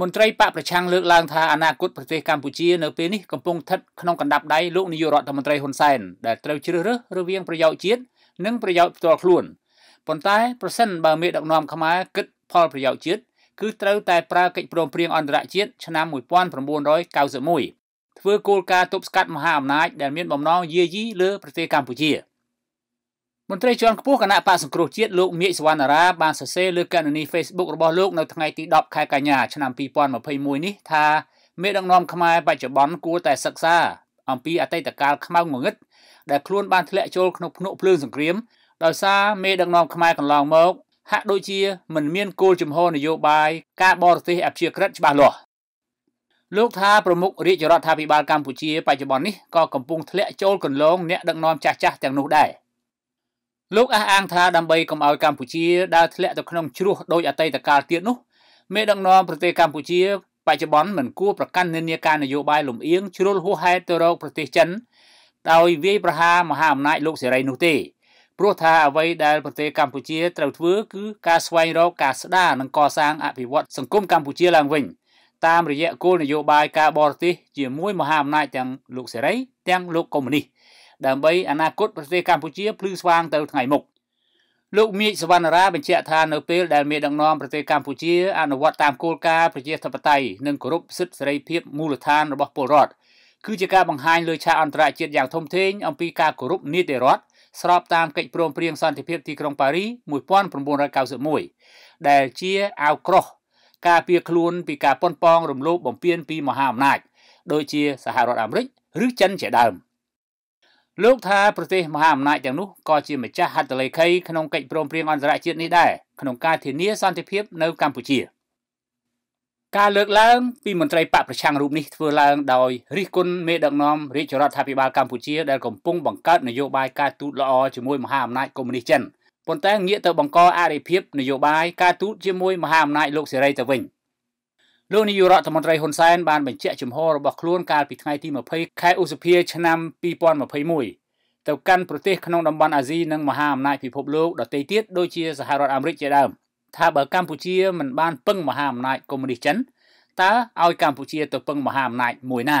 មន្ត្រីបកប្រឆាំងលើកឡើងថាអនាគតប្រទេសកម្ពុជានៅពេលនេះកំពុងស្ថិតក្នុងកណ្ដាប់ដៃលោកនាយករដ្ឋមន្ត្រីហ៊ុនសែនដែលត្រូវជ្រើសរើសរវាងប្រយោជន៍ជាតិនិងប្រយោជន៍ផ្ទាល់ខ្លួនប៉ុន្តែប្រសិនបើមេដឹកនាំខ្មែរគិតផលប្រយោជន៍ជាតិគឺត្រូវតែប្រើកិច្ចព្រមព្រៀងអន្តរជាតិឆ្នាំ1991ធ្វើគោលការណ៍ទប់ស្កាត់មហាអំណាចដែលមានបំណងយាយីលើប្រទេសកម្ពុជា។មន្ត្រីជាន់ខ្ពស់គណៈបកសង្គ្រោះជាតិលោកមៀកសវណ្ណារាបានសរសេរលើកណនី Facebook របស់លោកនៅថ្ងៃទី10ខែកញ្ញាឆ្នាំ2021នេះថាមេដឹកនាំខ្មែរបច្ចុប្បន្នគួរតែសិក្សាអំពីអតីតកាលខ្មៅងងឹតដែលខ្លួនបានធ្លាក់ចូលក្នុងភ្នក់ភ្លើងសង្គ្រាមដោយសារមេដឹកនាំខ្មែរកន្លងមកហាក់ដូចជាមិនមានគោលជំហរនយោបាយការបរទេសអព្យាក្រឹតច្បាស់លាស់លោកថាប្រមុខរាជរដ្ឋាភិបាលកម្ពុជាបច្ចុប្បន្ននេះក៏កំពុងធ្លាក់ចូលកន្លងអ្នកដឹកនាំចាស់ចាស់ទាំងនោះដែរ។លោកអះអាងថាដើម្បីកុំឲ្យកម្ពុជាដើរធ្លាក់ទៅក្នុងជ្រោះដោយអតីតកាលទៀតនោះមេដឹកនាំប្រទេសកម្ពុជាបច្ចុប្បន្នមិនគួរប្រកាន់និន្នាការនយោបាយលំអៀងជ្រុលហួសហេតុទៅរកប្រទេសចិនដោយវាយប្រហារមហាអំណាចលោកសេរីនោះទេព្រោះថាអ្វីដែលប្រទេសកម្ពុជាត្រូវធ្វើគឺការស្វែងរកការស្ដារនិងកសាងអភិវឌ្ឍសង្គមកម្ពុជាឡើងវិញតាមរយៈគោលនយោបាយការបរទេស ជាមួយមហាអំណាចទាំងលោកសេរីទាំងលោកកុម្មុយនីស្តដើម្បីអនាគតប្រទេសកម្ពុជាភ្លឺស្វាងទៅថ្ងៃមុខលោកមាកសវណ្ណរាបញ្ជាក់ថានៅពេលដែលមានដឹកនាំប្រទេសកម្ពុជាអនុវត្តតាមគោលការណ៍ប្រជាធិបតេយ្យនិងគោរពសិទ្ធិសេរីភាពមូលដ្ឋានរបស់ពលរដ្ឋគឺជាការបង្ហាញលើឆាកអន្តរជាតិយ៉ាងធំធេង អំពីការគោរពនីតិរដ្ឋស្របតាមកិច្ចព្រមព្រៀងសន្តិភាពទីក្រុងប៉ារី1991ដែលជាអាវក្រោះការពារខ្លួនពីការប៉ុនប៉ងរំលោភបំពាន ពីមហាអំណាចដូចជា សហរដ្ឋអាមេរិកឬចិនជាដើម។លោកថាប្រទេសមហាអំណាចទាំងនោះក៏ជាម្ចាស់ហត្ថលេខីក្នុងកិច្ចព្រមព្រៀងអន្តរជាតិនេះដែរក្នុងការធានាសន្តិភាពនៅកម្ពុជាការលើកឡើងពីមន្ត្រីបកប្រឆាំងរូបនេះធ្វើឡើងដោយរិះគន់មេដឹកនាំរាជរដ្ឋាភិបាលកម្ពុជាដែលកំពុងបង្កើតនយោបាយការទូតល្អជាមួយមហាអំណាចកុម្មុយនីសចិនប៉ុន្តែងាកទៅបង្កអរិភាពនយោបាយការទូតជាមួយមហាអំណាចលោកសេរីទៅវិញ។លោកនាយករដ្ឋមន្ត្រីហ៊ុនសែនបានបញ្ជាក់ជំហររបស់ខ្លួនកាលពីថ្ងៃទី20ខែឧសភាឆ្នាំ2021ទៅកាន់ប្រទេសក្នុងតំបន់អាស៊ីនិងមហាអំណាចពិភពលោកដទៃទៀតដូចជា សហរដ្ឋអាមេរិកជាដើមថាបើកម្ពុជាមិនបានពឹងមហាអំណាចកុម្មុយនីសចិនតើឲ្យកម្ពុជា ទៅ ពឹងមហាអំណាចមួយណា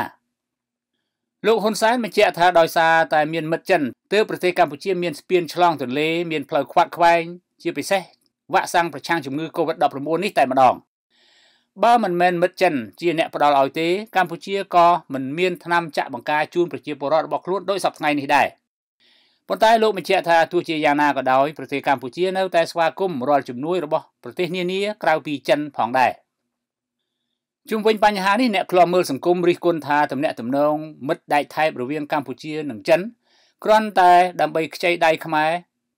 លោកហ៊ុនសែនបញ្ជាក់ថាដោយសារតែ មានមិត្តចិនទើបប្រទេសកម្ពុជាមានស្ពានឆ្លងទន្លេមានផ្លូវខ្វាត់ខ្វែងជាពិសេសវាក់សាំងប្រឆាំងជំងឺ Covid-19 នេះតែម្ដងបើមិនមែនមិត្តចិនជាអ្នកផ្ដល់ឲ្យទេកម្ពុជាក៏មិនមានថ្នាំចាក់បង្ការជូនប្រជាពលរដ្ឋរបស់ខ្លួនដោយសពថ្ងៃនេះដែរប៉ុន្តែលោកបញ្ជាក់ថាទោះជាយ៉ាងណាក៏ដោយប្រទេសកម្ពុជានៅតែស្វាគមន៍រាល់ជំនួយរបស់ប្រទេសនានា ក្រៅពីចិនផងដែរជុំវិញបញ្ហានេះអ្នកខ្លាំមើលសង្គមរិះគន់ថាទំនាក់ទំនងមិត្តដែកថែបរវាងកម្ពុជានិងចិនគ្រាន់តែដើម្បីខ្ចីដៃខ្មែរ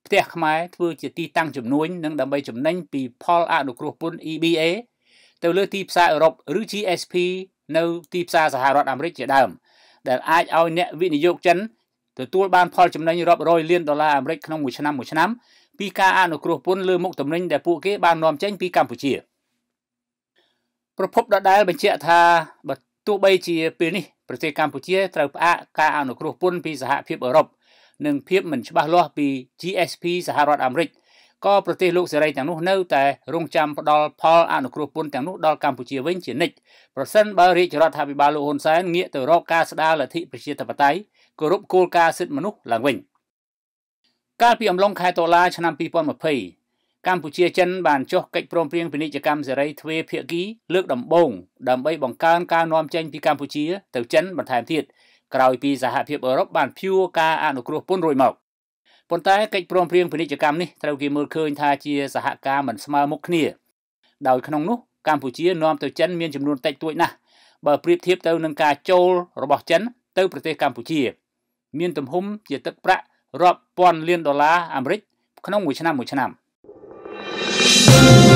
ផ្ទះខ្មែរធ្វើជាទីតាំងជំនួញនិងដើម្បីចំណេញពីផលអនុគ្រោះពន្ធ EBA ទៅលើទីផ្សារអឺរ៉ុបឬ GSP នៅទីផ្សារសហរដ្ឋអាមេរិកជាដើម ដែលអាចឲ្យអ្នកវិនិយោគចិនទទួលបានផលចំណេញរាប់រយលានដុល្លារអាមេរិកក្នុងមួយឆ្នាំមួយឆ្នាំពីការអនុគ្រោះពន្ធលើមុខទំនិញដែលពួកគេបាននាំចេញពីកម្ពុជាប្រភពដដែល បញ្ជាក់ថាបើទោះបីជាពេលនេះ ប្រទេសកម្ពុជាត្រូវផ្អាកការអនុគ្រោះពន្ធពីសហភាពអឺរ៉ុបនិងភាពមិនច្បាស់លាស់ពី GSP សហរដ្ឋអាមេរិកក៏ប្រទេសលោកសេរីទាំងនោះនៅតែរងចាំផ្ដល់ផលអនុគ្រោះពន្ធទាំងនោះដល់កម្ពុជាវិញជានិច្ចប្រសិនបើរាជរដ្ឋាភិបាលលោកហ៊ុនសែនងាកទៅរកការស្ដារលទ្ធិប្រជាធិបតេយ្យគោរពគោលការណ៍សិទ្ធិមនុស្សឡើងវិញកាលពីអំឡុងខែតុលាឆ្នាំ2020កម្ពុជាចិនបានចុះកិច្ចព្រមព្រៀងពាណិជ្ជកម្មសេរីទ្វេភាគីលើកដំបូងដើម្បីបង្កើនការនាំចេញពីកម្ពុជាទៅចិនបន្ថែមទៀតក្រោយពីសហភាពអឺរ៉ុបបានព្យួរការអនុគ្រោះពន្ធរួចមកប៉ុន្តែកិច្ចព្រមព្រៀងពាណិជ្ជកម្មនេះត្រូវគេមើលឃើញថាជាសហការមិនស្មើមុខគ្នាដោយក្នុងនោះកម្ពុជានាំទៅចិន មានចំនួនតិចតួចណាស់បើប្រៀបធៀបទៅនឹងការចូលរបស់ចិន ទៅ ប្រទេសកម្ពុជា មានទំហំជាទឹកប្រាក់រាប់ពាន់លានដុល្លារអាមេរិកក្នុងមួយឆ្នាំមួយឆ្នាំ thank you